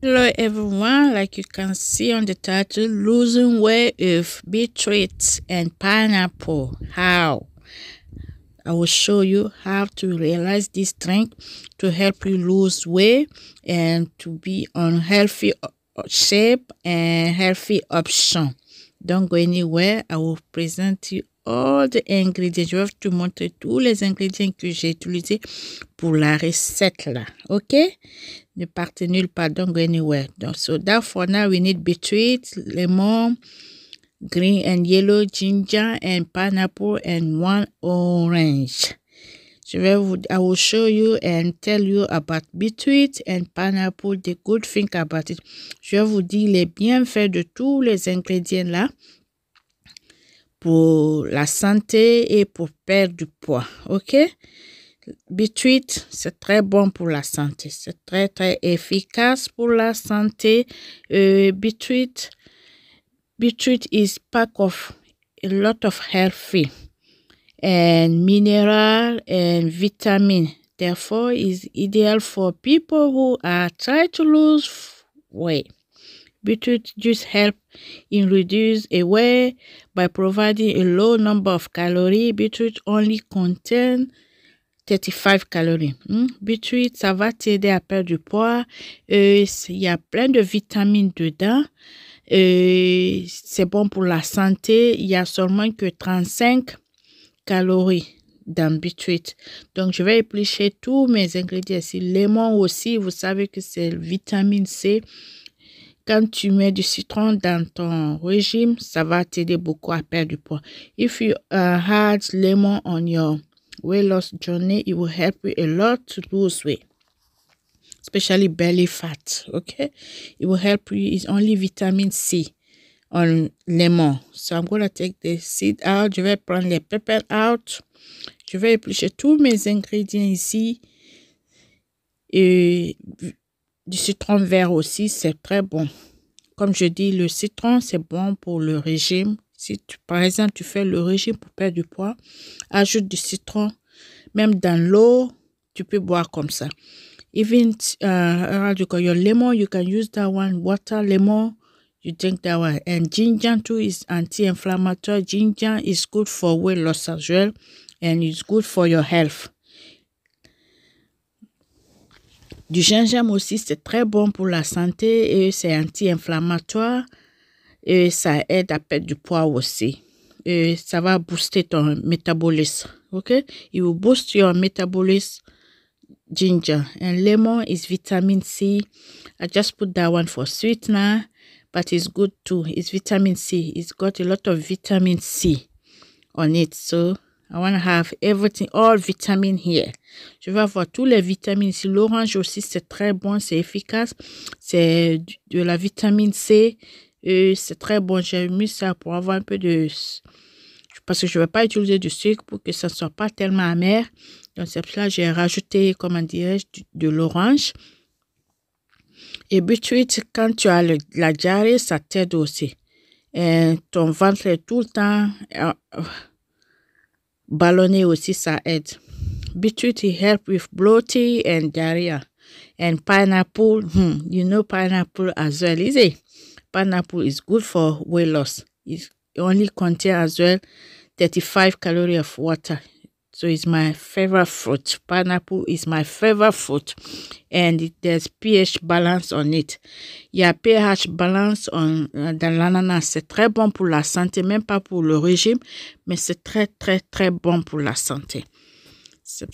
Hello everyone, like you can see on the title, losing weight with beetroot and pineapple. How? I will show you how to realize this strength to help you lose weight and to be on healthy uh, shape and healthy option. Don't go anywhere. I will present you all the ingredients. Je vais te montrer tous les ingrédients que j'ai utilisés pour la recette là. Ok? Ne partez nulle part. Don't go anywhere. Donc, so that for now we need beet, lemon, green and yellow, ginger and pineapple and one orange. vous, I will show you and tell you about beetroot and pineapple, the good thing about it. Je vais vous dire les bienfaits de tous les ingrédients là pour la santé et pour perdre du poids. OK? Beetroot, c'est très bon pour la santé. C'est très, très efficace pour la santé. Euh, beetroot, Beetroot is part of a lot of healthy and mineral and vitamin. Therefore, is ideal for people who are trying to lose weight. Beetroot juice help in reduce a weight by providing a low number of calories. Beetroot only contain 35 calories. Hmm? Beetroot, ça va t'aider à perdre du poids. Il y a plein de vitamines dedans. Et c'est bon pour la santé. Il y a seulement que 35 calories dans B-treat. Donc, je vais éplucher tous mes ingrédients ici. L'aimant aussi, vous savez que c'est vitamine C. Quand tu mets du citron dans ton régime, ça va t'aider beaucoup à perdre du poids. If you uh, add lemon on your weight loss journey, it will help you a lot to lose weight especially belly fat. Okay, it will help you. It's only vitamin C on lemon. So I'm gonna take the seed out. Je vais prendre les pepper out. Je vais éplucher tous mes ingrédients ici. Et du citron vert aussi, c'est très bon. Comme je dis, le citron, c'est bon pour le régime. Si par exemple, tu fais le régime pour perdre du poids, ajoute du citron. Même dans l'eau, tu peux boire comme ça even uh, you call your lemon you can use that one water lemon you drink that one and ginger too is anti-inflammatory ginger is good for weight loss as well and it's good for your health du gingembre aussi c'est très bon pour la santé et c'est anti-inflammatoire et ça aide à perdre du poids aussi et ça va booster ton métabolisme ok it will boost your metabolism ginger and lemon is vitamin c i just put that one for sweetener but it's good too it's vitamin c it's got a lot of vitamin c on it so i want to have everything all vitamin here je veux avoir tous les vitamines ici l'orange aussi c'est très bon c'est efficace c'est de la vitamine c euh, c'est très bon j'ai mis ça pour avoir un peu de parce que je ne vais pas utiliser du sucre pour que ça ne soit pas tellement amer donc, c'est pour que j'ai rajouté, comment dirais-je, de l'orange. Et but quand tu as la diarrhée, ça t'aide aussi. Et ton ventre est tout le temps euh, ballonné aussi, ça aide. Beetroot help with bloating and diarrhea. And pineapple, hmm, you know pineapple as well, is it? Pineapple is good for weight loss. It only contains as well 35 calories of water. So it's my favorite fruit. Pineapple is my favorite fruit. And it, there's pH balance on it. Il y a pH balance on, euh, dans l'ananas. C'est très bon pour la santé, même pas pour le régime, mais c'est très, très, très bon pour la santé.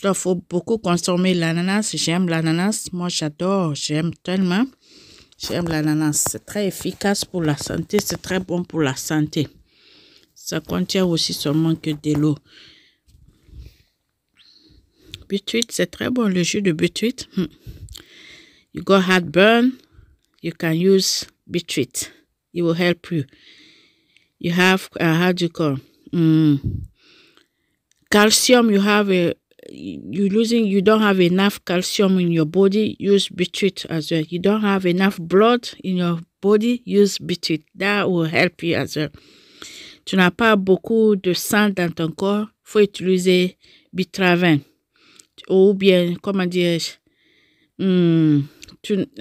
Il faut beaucoup consommer l'ananas. J'aime l'ananas. Moi, j'adore. J'aime tellement. J'aime l'ananas. C'est très efficace pour la santé. C'est très bon pour la santé. Ça contient aussi seulement que de l'eau. Beetroot, c'est très bon, le jus de beetroot. Hmm. You got heartburn, you can use beetroot. It will help you. You have, uh, how do you call, mm. calcium, you have a, you losing, you don't have enough calcium in your body, use beetroot as well. You don't have enough blood in your body, use beetroot. That will help you as well. Tu n'as pas beaucoup de sang dans ton corps, faut utiliser bitravin. ou bien, comment dirais-je, hmm,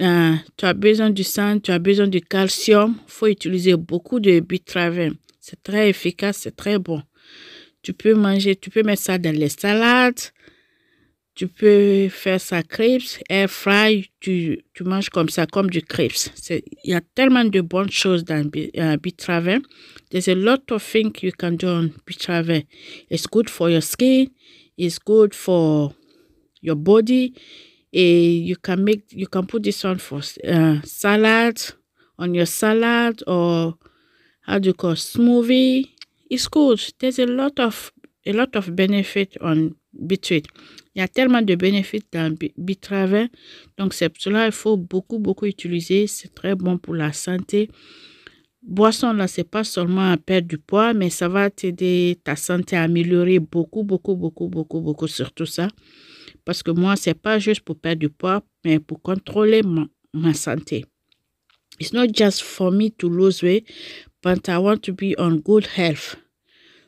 euh, tu, as besoin du sang, tu as besoin du calcium, il faut utiliser beaucoup de bitravin. C'est très efficace, c'est très bon. Tu peux manger, tu peux mettre ça dans les salades, tu peux faire ça crepes, air fry, tu, tu manges comme ça, comme du crepes. Il y a tellement de bonnes choses dans uh, There's a lot of things you can do on bitravin. It's good for your skin, it's good for your body. and eh, you can make you can put this on for uh, salad on your salad or how do you call smoothie. It's good. There's a lot of a lot of benefit on beetroot. Il y a tellement de bénéfices dans bitravin. Donc, c'est cela il faut beaucoup, beaucoup utiliser. C'est très bon pour la santé. Boisson, là, c'est pas seulement à perdre du poids, mais ça va t'aider ta santé à améliorer beaucoup, beaucoup, beaucoup, beaucoup, beaucoup, tout ça. Parce que moi, c'est pas juste pour perdre du poids, mais pour contrôler ma, santé. It's not just for me to lose weight, but I want to be on good health.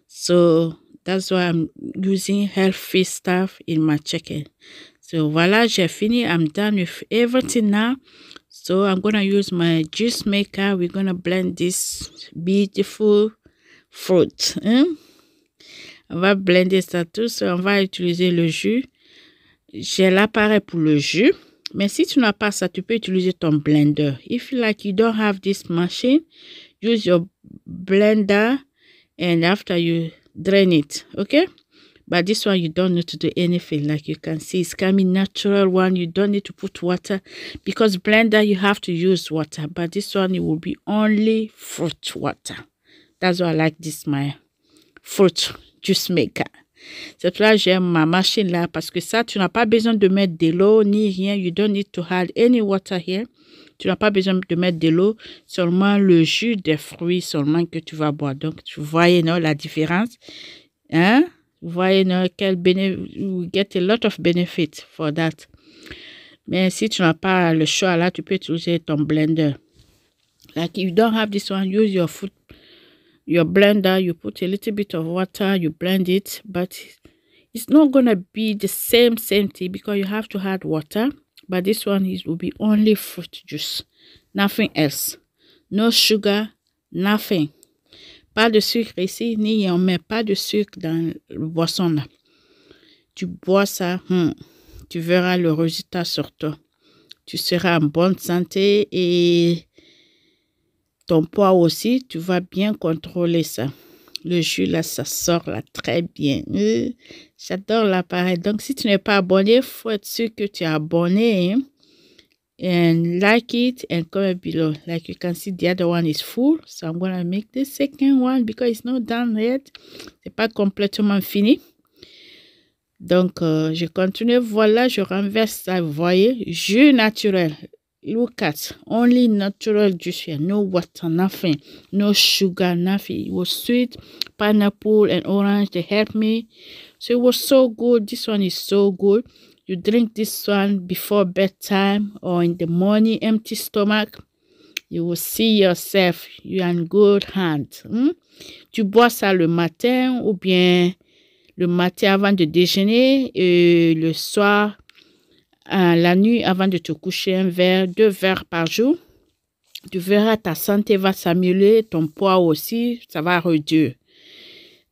So that's why I'm using healthy stuff in my chicken. So voilà, j'ai fini. I'm done with everything now. So I'm gonna use my juice maker. We're gonna blend this beautiful fruit. Hein? On va blender ça tout. So on va utiliser le jus J'ai l'appareil pour le jus. Mais si tu n'as pas ça, tu peux utiliser ton blender. If you like, you don't have this machine, use your blender and after you drain it, okay? But this one, you don't need to do anything. Like you can see, it's coming natural one. You don't need to put water because blender, you have to use water. But this one, it will be only fruit water. That's why I like this, my fruit juice maker. C'est là j'aime ma machine là parce que ça, tu n'as pas besoin de mettre de l'eau ni rien. You don't need to add any water here. Tu n'as pas besoin de mettre de l'eau, seulement le jus des fruits seulement que tu vas boire. Donc, tu voyez non, la différence. Hein? Vous voyez non, quel you get a lot of benefit for that. Mais si tu n'as pas le choix là, tu peux utiliser ton blender. Like if you don't have this one, use your foot your blender you put a little bit of water you blend it but it's not gonna be the same same because you have to add water but this one is will be only fruit juice nothing else no sugar nothing pas de sucre ici ni on met pas de sucre dans le boisson là tu bois ça hmm, tu verras le résultat sur toi tu seras en bonne santé et ton poids aussi, tu vas bien contrôler ça. Le jus là, ça sort là très bien. Euh, j'adore l'appareil. Donc, si tu n'es pas abonné, faut être sûr que tu es abonné. Hein. And like it and comment below. Like you can see, the other one is full. So I'm gonna make the second one because it's not done yet. C'est pas complètement fini. Donc, euh, je continue. Voilà, je renverse ça. Vous voyez, jus naturel. look at only natural juice here no water nothing no sugar nothing it was sweet pineapple and orange they helped me so it was so good this one is so good you drink this one before bedtime or in the morning empty stomach you will see yourself you are in good hands. hmm? tu bois ça le matin ou bien le matin avant de déjeuner et le soir la nuit avant de te coucher un verre, deux verres par jour, tu verras ta santé va s'améliorer, ton poids aussi, ça va réduire.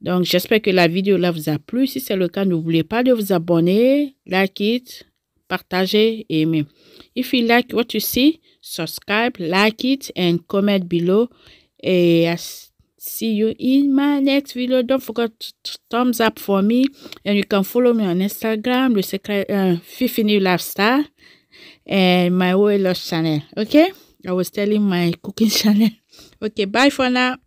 Donc, j'espère que la vidéo là vous a plu. Si c'est le cas, n'oubliez pas de vous abonner, like it, partager et aimer. If you like what you see, subscribe, like it and comment below. Et See you in my next video. Don't forget to thumbs up for me. And you can follow me on Instagram, the secret uh, Lifestyle, and my weight loss channel. Okay? I was telling my cooking channel. Okay, bye for now.